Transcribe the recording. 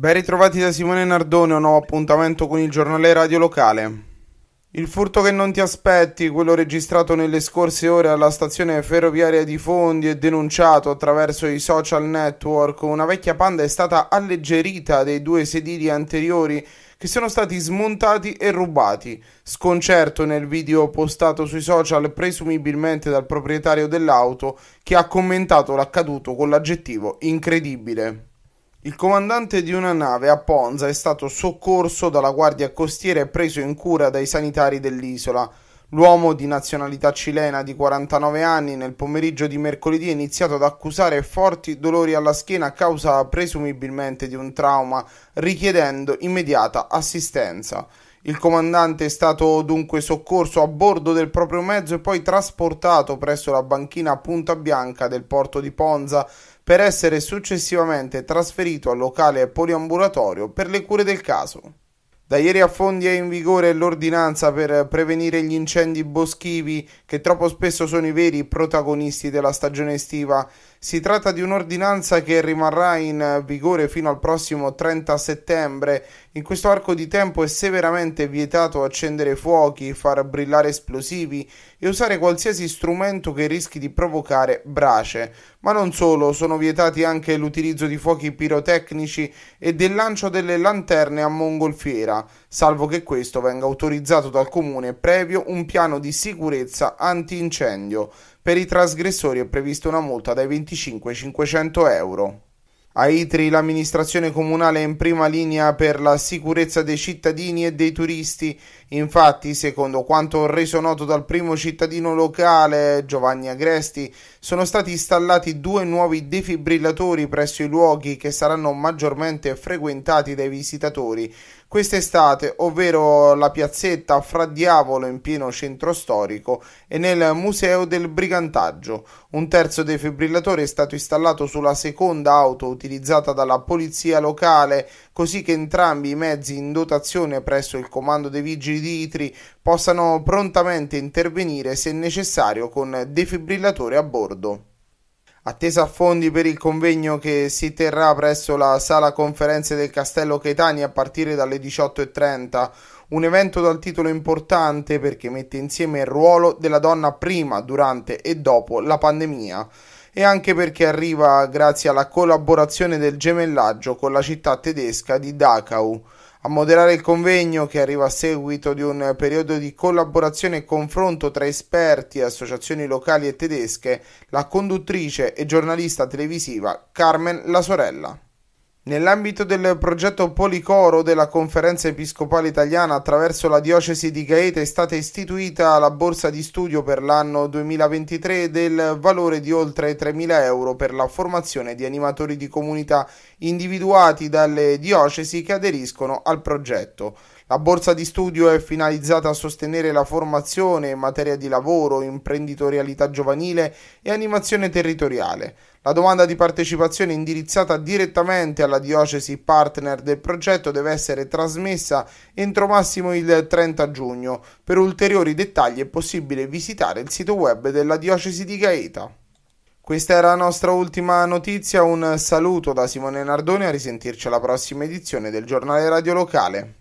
Ben ritrovati da Simone Nardone, un nuovo appuntamento con il giornale radio locale. Il furto che non ti aspetti, quello registrato nelle scorse ore alla stazione ferroviaria di Fondi e denunciato attraverso i social network, una vecchia panda è stata alleggerita dei due sedili anteriori che sono stati smontati e rubati. Sconcerto nel video postato sui social presumibilmente dal proprietario dell'auto che ha commentato l'accaduto con l'aggettivo incredibile. Il comandante di una nave a Ponza è stato soccorso dalla guardia costiera e preso in cura dai sanitari dell'isola. L'uomo di nazionalità cilena di 49 anni nel pomeriggio di mercoledì è iniziato ad accusare forti dolori alla schiena a causa presumibilmente di un trauma, richiedendo immediata assistenza. Il comandante è stato dunque soccorso a bordo del proprio mezzo e poi trasportato presso la banchina Punta Bianca del porto di Ponza per essere successivamente trasferito al locale poliambulatorio per le cure del caso. Da ieri a Fondi è in vigore l'ordinanza per prevenire gli incendi boschivi che troppo spesso sono i veri protagonisti della stagione estiva si tratta di un'ordinanza che rimarrà in vigore fino al prossimo 30 settembre. In questo arco di tempo è severamente vietato accendere fuochi, far brillare esplosivi e usare qualsiasi strumento che rischi di provocare brace. Ma non solo, sono vietati anche l'utilizzo di fuochi pirotecnici e del lancio delle lanterne a mongolfiera salvo che questo venga autorizzato dal comune previo un piano di sicurezza antincendio. Per i trasgressori è prevista una multa dai 25 ai 500 euro. A Itri l'amministrazione comunale è in prima linea per la sicurezza dei cittadini e dei turisti. Infatti, secondo quanto reso noto dal primo cittadino locale, Giovanni Agresti, sono stati installati due nuovi defibrillatori presso i luoghi che saranno maggiormente frequentati dai visitatori quest'estate, ovvero la piazzetta Fra Diavolo in pieno centro storico e nel Museo del Brigantaggio. Un terzo defibrillatore è stato installato sulla seconda auto utilizzata utilizzata dalla polizia locale, così che entrambi i mezzi in dotazione presso il comando dei vigili di Itri possano prontamente intervenire se necessario con defibrillatore a bordo. Attesa a fondi per il convegno che si terrà presso la sala conferenze del Castello Caetani a partire dalle 18.30, un evento dal titolo importante perché mette insieme il ruolo della donna prima, durante e dopo la pandemia e anche perché arriva grazie alla collaborazione del gemellaggio con la città tedesca di Dachau. A moderare il convegno, che arriva a seguito di un periodo di collaborazione e confronto tra esperti e associazioni locali e tedesche, la conduttrice e giornalista televisiva Carmen La Sorella. Nell'ambito del progetto Policoro della Conferenza Episcopale Italiana attraverso la diocesi di Gaeta è stata istituita la borsa di studio per l'anno 2023 del valore di oltre 3.000 euro per la formazione di animatori di comunità individuati dalle diocesi che aderiscono al progetto. La borsa di studio è finalizzata a sostenere la formazione in materia di lavoro, imprenditorialità giovanile e animazione territoriale. La domanda di partecipazione indirizzata direttamente alla diocesi partner del progetto deve essere trasmessa entro massimo il 30 giugno. Per ulteriori dettagli è possibile visitare il sito web della diocesi di Gaeta. Questa era la nostra ultima notizia, un saluto da Simone Nardone, a risentirci alla prossima edizione del giornale radio locale.